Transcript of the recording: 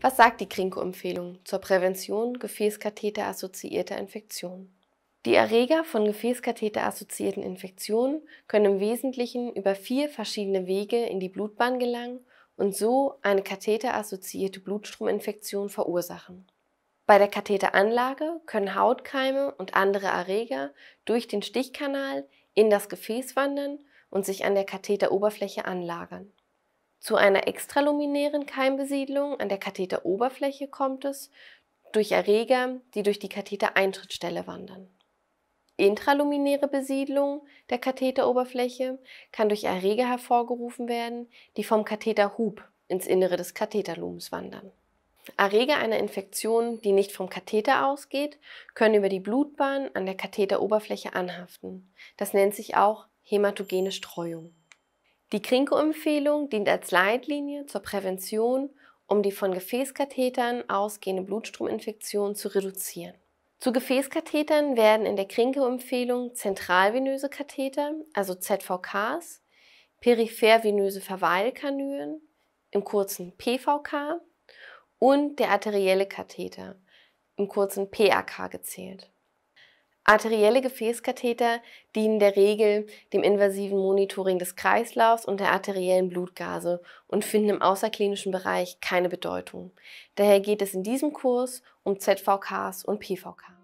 Was sagt die Krinko-Empfehlung zur Prävention Gefäßkatheter-assoziierter Infektionen? Die Erreger von Gefäßkatheter-assoziierten Infektionen können im Wesentlichen über vier verschiedene Wege in die Blutbahn gelangen und so eine katheterassoziierte Blutstrominfektion verursachen. Bei der Katheteranlage können Hautkeime und andere Erreger durch den Stichkanal in das Gefäß wandern und sich an der Katheteroberfläche anlagern. Zu einer extraluminären Keimbesiedlung an der Katheteroberfläche kommt es durch Erreger, die durch die Kathetereintrittsstelle wandern. Intraluminäre Besiedlung der Katheteroberfläche kann durch Erreger hervorgerufen werden, die vom Katheterhub ins Innere des Katheterlumens wandern. Erreger einer Infektion, die nicht vom Katheter ausgeht, können über die Blutbahn an der Katheteroberfläche anhaften. Das nennt sich auch hämatogene Streuung. Die Krinko-Empfehlung dient als Leitlinie zur Prävention, um die von Gefäßkathetern ausgehende Blutstrominfektion zu reduzieren. Zu Gefäßkathetern werden in der Krinko-Empfehlung zentralvenöse Katheter, also ZVKs, periphervenöse Verweilkanülen, im kurzen PVK und der arterielle Katheter, im kurzen PAK gezählt. Arterielle Gefäßkatheter dienen der Regel dem invasiven Monitoring des Kreislaufs und der arteriellen Blutgase und finden im außerklinischen Bereich keine Bedeutung. Daher geht es in diesem Kurs um ZVKs und PVKs.